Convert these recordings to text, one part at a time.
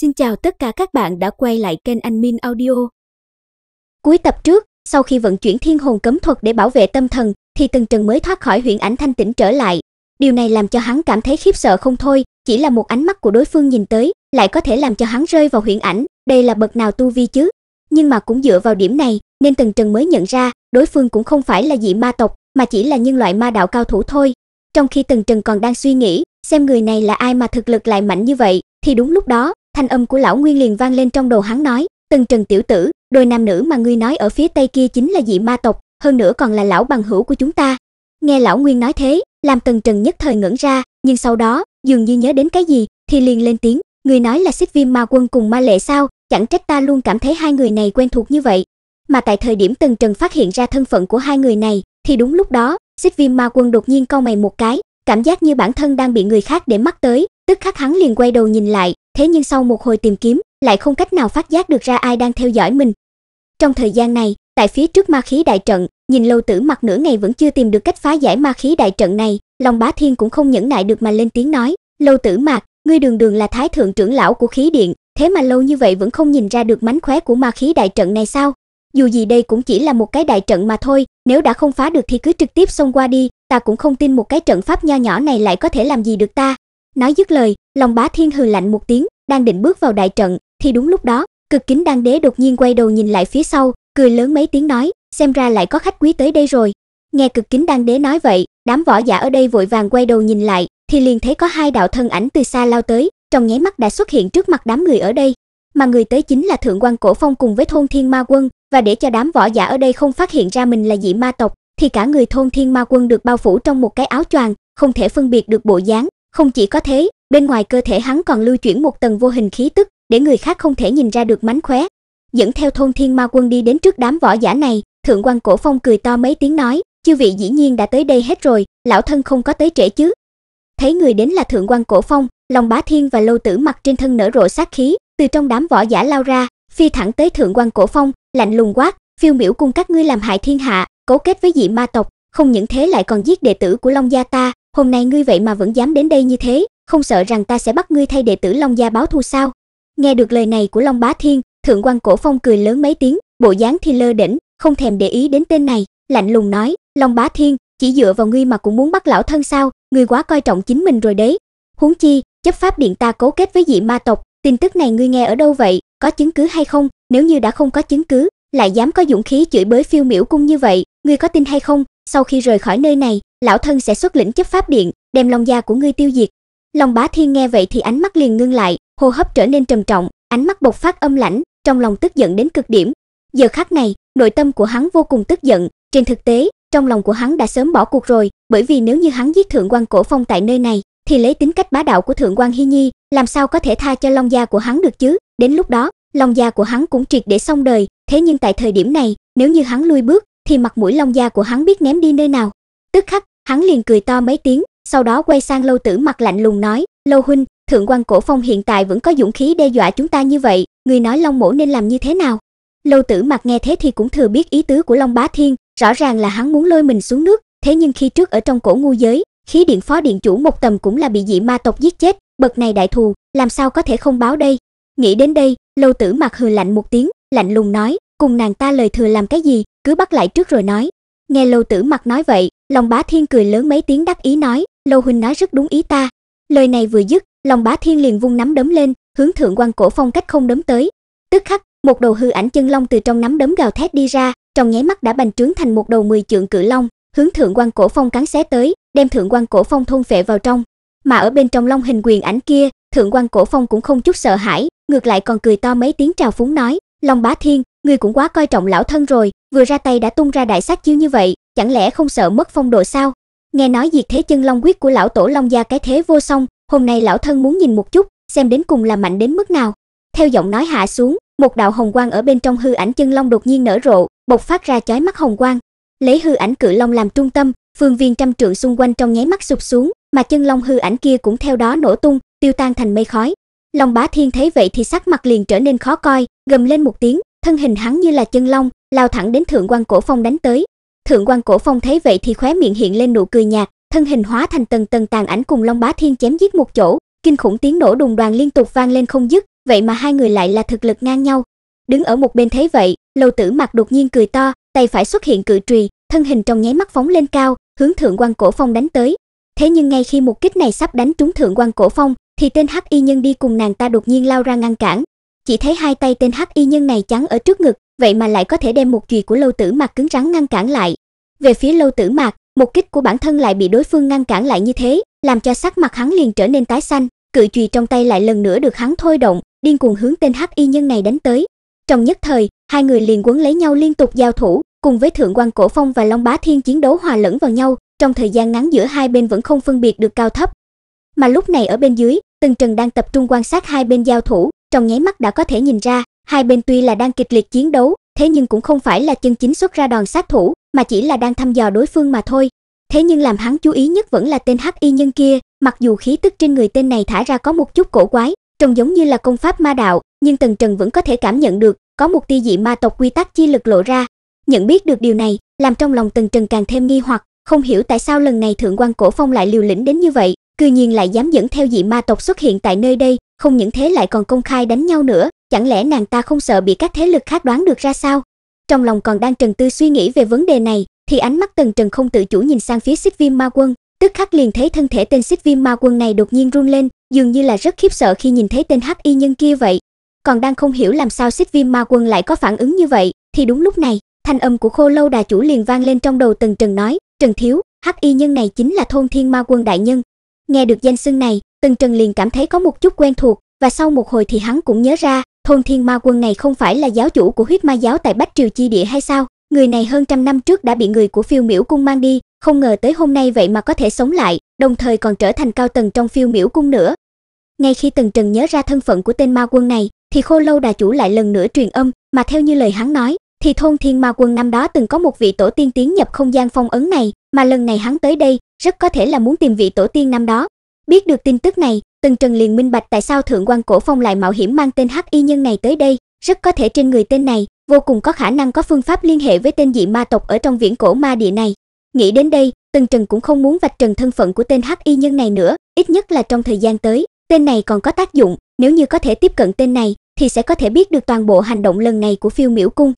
Xin chào tất cả các bạn đã quay lại kênh Anh Min Audio. Cuối tập trước, sau khi vận chuyển thiên hồn cấm thuật để bảo vệ tâm thần, thì Tần Trần mới thoát khỏi huyện ảnh thanh tĩnh trở lại. Điều này làm cho hắn cảm thấy khiếp sợ không thôi, chỉ là một ánh mắt của đối phương nhìn tới, lại có thể làm cho hắn rơi vào huyện ảnh, đây là bậc nào tu vi chứ? Nhưng mà cũng dựa vào điểm này, nên Tần Trần mới nhận ra, đối phương cũng không phải là dị ma tộc, mà chỉ là nhân loại ma đạo cao thủ thôi. Trong khi Tần Trần còn đang suy nghĩ, xem người này là ai mà thực lực lại mạnh như vậy, thì đúng lúc đó, thanh âm của lão nguyên liền vang lên trong đầu hắn nói Tần trần tiểu tử đôi nam nữ mà ngươi nói ở phía tây kia chính là dị ma tộc hơn nữa còn là lão bằng hữu của chúng ta nghe lão nguyên nói thế làm tần trần nhất thời ngẩn ra nhưng sau đó dường như nhớ đến cái gì thì liền lên tiếng Ngươi nói là xích viêm ma quân cùng ma lệ sao chẳng trách ta luôn cảm thấy hai người này quen thuộc như vậy mà tại thời điểm tần trần phát hiện ra thân phận của hai người này thì đúng lúc đó xích viêm ma quân đột nhiên cau mày một cái cảm giác như bản thân đang bị người khác để mắt tới tức khắc hắn liền quay đầu nhìn lại thế nhưng sau một hồi tìm kiếm, lại không cách nào phát giác được ra ai đang theo dõi mình. Trong thời gian này, tại phía trước ma khí đại trận, nhìn lâu tử mặt nửa ngày vẫn chưa tìm được cách phá giải ma khí đại trận này, lòng Bá Thiên cũng không nhẫn nại được mà lên tiếng nói, "Lâu tử mặt ngươi đường đường là thái thượng trưởng lão của khí điện, thế mà lâu như vậy vẫn không nhìn ra được mánh khóe của ma khí đại trận này sao? Dù gì đây cũng chỉ là một cái đại trận mà thôi, nếu đã không phá được thì cứ trực tiếp xông qua đi, ta cũng không tin một cái trận pháp nho nhỏ này lại có thể làm gì được ta." Nói dứt lời, lòng Bá Thiên hừ lạnh một tiếng, đang định bước vào đại trận thì đúng lúc đó, Cực Kính Đan Đế đột nhiên quay đầu nhìn lại phía sau, cười lớn mấy tiếng nói, xem ra lại có khách quý tới đây rồi. Nghe Cực Kính Đan Đế nói vậy, đám võ giả ở đây vội vàng quay đầu nhìn lại, thì liền thấy có hai đạo thân ảnh từ xa lao tới, trong nháy mắt đã xuất hiện trước mặt đám người ở đây. Mà người tới chính là Thượng quan Cổ Phong cùng với Thôn Thiên Ma Quân, và để cho đám võ giả ở đây không phát hiện ra mình là dị ma tộc, thì cả người Thôn Thiên Ma Quân được bao phủ trong một cái áo choàng, không thể phân biệt được bộ dáng, không chỉ có thế, bên ngoài cơ thể hắn còn lưu chuyển một tầng vô hình khí tức, để người khác không thể nhìn ra được mánh khóe. Dẫn theo thôn thiên ma quân đi đến trước đám võ giả này, thượng quan cổ phong cười to mấy tiếng nói, chư vị dĩ nhiên đã tới đây hết rồi, lão thân không có tới trễ chứ. Thấy người đến là thượng quan cổ phong, lòng bá thiên và lâu tử mặt trên thân nở rộ sát khí, từ trong đám võ giả lao ra, phi thẳng tới thượng quan cổ phong, lạnh lùng quát, phiêu miểu cung các ngươi làm hại thiên hạ, cấu kết với dị ma tộc, không những thế lại còn giết đệ tử của Long gia ta, hôm nay ngươi vậy mà vẫn dám đến đây như thế, không sợ rằng ta sẽ bắt ngươi thay đệ tử Long gia báo thù sao?" Nghe được lời này của Long Bá Thiên, Thượng quan Cổ Phong cười lớn mấy tiếng, bộ dáng thì lơ đỉnh, không thèm để ý đến tên này, lạnh lùng nói, "Long Bá Thiên, chỉ dựa vào ngươi mà cũng muốn bắt lão thân sao, ngươi quá coi trọng chính mình rồi đấy." Huống chi, chấp pháp điện ta cấu kết với dị ma tộc, tin tức này ngươi nghe ở đâu vậy, có chứng cứ hay không? Nếu như đã không có chứng cứ, lại dám có dũng khí chửi bới phiêu miểu cung như vậy, ngươi có tin hay không? Sau khi rời khỏi nơi này, lão thân sẽ xuất lĩnh chấp pháp điện, đem Long gia của ngươi tiêu diệt. Long Bá Thiên nghe vậy thì ánh mắt liền ngưng lại, hô hấp trở nên trầm trọng, ánh mắt bộc phát âm lãnh, trong lòng tức giận đến cực điểm. Giờ khắc này, nội tâm của hắn vô cùng tức giận, trên thực tế, trong lòng của hắn đã sớm bỏ cuộc rồi, bởi vì nếu như hắn giết thượng quan cổ phong tại nơi này, thì lấy tính cách bá đạo của thượng quan Hi Nhi, làm sao có thể tha cho Long gia của hắn được chứ? Đến lúc đó, Long gia của hắn cũng triệt để xong đời, thế nhưng tại thời điểm này, nếu như hắn lui bước, thì mặt mũi Long gia của hắn biết ném đi nơi nào. Tức khắc, Hắn liền cười to mấy tiếng, sau đó quay sang Lâu Tử mặt lạnh lùng nói, "Lâu huynh, thượng quan cổ phong hiện tại vẫn có dũng khí đe dọa chúng ta như vậy, người nói Long Mỗ nên làm như thế nào?" Lâu Tử mặt nghe thế thì cũng thừa biết ý tứ của Long Bá Thiên, rõ ràng là hắn muốn lôi mình xuống nước, thế nhưng khi trước ở trong cổ ngu giới, khí điện phó điện chủ một tầm cũng là bị dị ma tộc giết chết, bậc này đại thù, làm sao có thể không báo đây? Nghĩ đến đây, Lâu Tử mặt hừ lạnh một tiếng, lạnh lùng nói, cùng nàng ta lời thừa làm cái gì, cứ bắt lại trước rồi nói. Nghe Lâu Tử mặt nói vậy, Long Bá Thiên cười lớn mấy tiếng đắc ý nói, Lâu huynh nói rất đúng ý ta. Lời này vừa dứt, Long Bá Thiên liền vung nắm đấm lên, hướng thượng quan cổ phong cách không đấm tới. Tức khắc, một đầu hư ảnh chân long từ trong nắm đấm gào thét đi ra, trong nháy mắt đã bành trướng thành một đầu 10 trượng cự long, hướng thượng quan cổ phong cắn xé tới, đem thượng quan cổ phong thôn phệ vào trong. Mà ở bên trong long hình quyền ảnh kia, thượng quan cổ phong cũng không chút sợ hãi, ngược lại còn cười to mấy tiếng chào phúng nói, "Long Bá Thiên, ngươi cũng quá coi trọng lão thân rồi, vừa ra tay đã tung ra đại sát chiêu như vậy, chẳng lẽ không sợ mất phong độ sao? Nghe nói diệt thế chân long quyết của lão tổ Long gia cái thế vô song, hôm nay lão thân muốn nhìn một chút, xem đến cùng là mạnh đến mức nào. Theo giọng nói hạ xuống, một đạo hồng quang ở bên trong hư ảnh chân long đột nhiên nở rộ, bộc phát ra chói mắt hồng quang. Lấy hư ảnh cự long làm trung tâm, phương viên trăm trượng xung quanh trong nháy mắt sụp xuống, mà chân long hư ảnh kia cũng theo đó nổ tung, tiêu tan thành mây khói. Long Bá Thiên thấy vậy thì sắc mặt liền trở nên khó coi, gầm lên một tiếng, thân hình hắn như là chân long, lao thẳng đến thượng quan cổ phong đánh tới. Thượng quan cổ phong thấy vậy thì khóe miệng hiện lên nụ cười nhạt, thân hình hóa thành tầng tầng tàn ảnh cùng Long Bá Thiên chém giết một chỗ, kinh khủng tiếng nổ đùng đoàn liên tục vang lên không dứt, vậy mà hai người lại là thực lực ngang nhau. Đứng ở một bên thấy vậy, Lâu Tử Mặc đột nhiên cười to, tay phải xuất hiện cự trùy, thân hình trong nháy mắt phóng lên cao, hướng thượng quan cổ phong đánh tới. Thế nhưng ngay khi một kích này sắp đánh trúng thượng quan cổ phong, thì tên hắc y nhân đi cùng nàng ta đột nhiên lao ra ngăn cản, chỉ thấy hai tay tên hắc y nhân này chắn ở trước ngực, vậy mà lại có thể đem một chùy của lâu tử mạc cứng rắn ngăn cản lại. Về phía lâu tử mạc, một kích của bản thân lại bị đối phương ngăn cản lại như thế, làm cho sắc mặt hắn liền trở nên tái xanh, cự chùy trong tay lại lần nữa được hắn thôi động, điên cuồng hướng tên hắc y nhân này đánh tới. Trong nhất thời, hai người liền quấn lấy nhau liên tục giao thủ, cùng với thượng quan cổ phong và long bá thiên chiến đấu hòa lẫn vào nhau, trong thời gian ngắn giữa hai bên vẫn không phân biệt được cao thấp. Mà lúc này ở bên dưới, Từng Trần đang tập trung quan sát hai bên giao thủ, trong nháy mắt đã có thể nhìn ra, hai bên tuy là đang kịch liệt chiến đấu, thế nhưng cũng không phải là chân chính xuất ra đòn sát thủ, mà chỉ là đang thăm dò đối phương mà thôi. Thế nhưng làm hắn chú ý nhất vẫn là tên hắc y nhân kia, mặc dù khí tức trên người tên này thả ra có một chút cổ quái, trông giống như là công pháp ma đạo, nhưng Tần Trần vẫn có thể cảm nhận được, có một tia dị ma tộc quy tắc chi lực lộ ra. Nhận biết được điều này, làm trong lòng Tần Trần càng thêm nghi hoặc, không hiểu tại sao lần này Thượng quan Cổ Phong lại liều lĩnh đến như vậy, cư nhiên lại dám dẫn theo dị ma tộc xuất hiện tại nơi đây, không những thế lại còn công khai đánh nhau nữa, chẳng lẽ nàng ta không sợ bị các thế lực khác đoán được ra sao? Trong lòng còn đang trần tư suy nghĩ về vấn đề này, thì ánh mắt Tần Trần không tự chủ nhìn sang phía Xích Viêm Ma Quân, tức khắc liền thấy thân thể tên Xích Viêm Ma Quân này đột nhiên run lên, dường như là rất khiếp sợ khi nhìn thấy tên Hắc Y nhân kia vậy. Còn đang không hiểu làm sao Xích Viêm Ma Quân lại có phản ứng như vậy, thì đúng lúc này, thanh âm của Khô Lâu Đà chủ liền vang lên trong đầu Tần Trần nói, "Trần thiếu, Hắc Y nhân này chính là thôn Thiên Ma Quân đại nhân." Nghe được danh xưng này, Tần Trần liền cảm thấy có một chút quen thuộc, và sau một hồi thì hắn cũng nhớ ra, thôn Thiên Ma Quân này không phải là giáo chủ của huyết ma giáo tại Bách Triều Chi Địa hay sao? Người này hơn trăm năm trước đã bị người của phiêu miễu cung mang đi, không ngờ tới hôm nay vậy mà có thể sống lại, đồng thời còn trở thành cao tầng trong phiêu miễu cung nữa. Ngay khi Tần Trần nhớ ra thân phận của tên ma quân này, thì Khô Lâu Đà Chủ lại lần nữa truyền âm, mà theo như lời hắn nói, thì thôn Thiên Ma Quân năm đó từng có một vị tổ tiên tiến nhập không gian phong ấn này, mà lần này hắn tới đây, rất có thể là muốn tìm vị tổ tiên năm đó, Biết được tin tức này, Tần Trần liền minh bạch tại sao Thượng quan Cổ Phong lại mạo hiểm mang tên hắc y nhân này tới đây, rất có thể trên người tên này vô cùng có khả năng có phương pháp liên hệ với tên dị ma tộc ở trong viễn cổ ma địa này. Nghĩ đến đây, Tần Trần cũng không muốn vạch trần thân phận của tên hắc y nhân này nữa, ít nhất là trong thời gian tới, tên này còn có tác dụng, nếu như có thể tiếp cận tên này thì sẽ có thể biết được toàn bộ hành động lần này của Phiêu Miễu cung.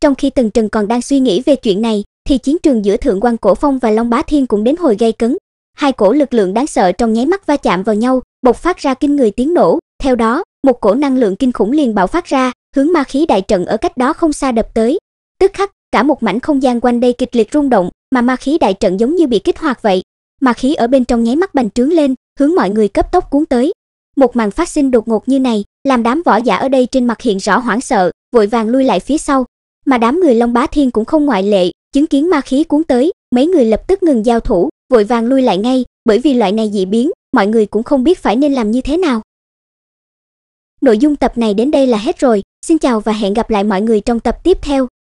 Trong khi Tần Trần còn đang suy nghĩ về chuyện này, thì chiến trường giữa Thượng quan Cổ Phong và Long Bá Thiên cũng đến hồi gay cấn, Hai cổ lực lượng đáng sợ trong nháy mắt va chạm vào nhau, bộc phát ra kinh người tiếng nổ, theo đó, một cổ năng lượng kinh khủng liền bạo phát ra, hướng ma khí đại trận ở cách đó không xa đập tới. Tức khắc, cả một mảnh không gian quanh đây kịch liệt rung động, mà ma khí đại trận giống như bị kích hoạt vậy. Ma khí ở bên trong nháy mắt bành trướng lên, hướng mọi người cấp tốc cuốn tới. Một màn phát sinh đột ngột như này, làm đám võ giả ở đây trên mặt hiện rõ hoảng sợ, vội vàng lui lại phía sau. Mà đám người Long Bá Thiên cũng không ngoại lệ, chứng kiến ma khí cuốn tới, mấy người lập tức ngừng giao thủ, vội vàng lui lại ngay, bởi vì loại này dị biến, mọi người cũng không biết phải nên làm như thế nào. Nội dung tập này đến đây là hết rồi, xin chào và hẹn gặp lại mọi người trong tập tiếp theo.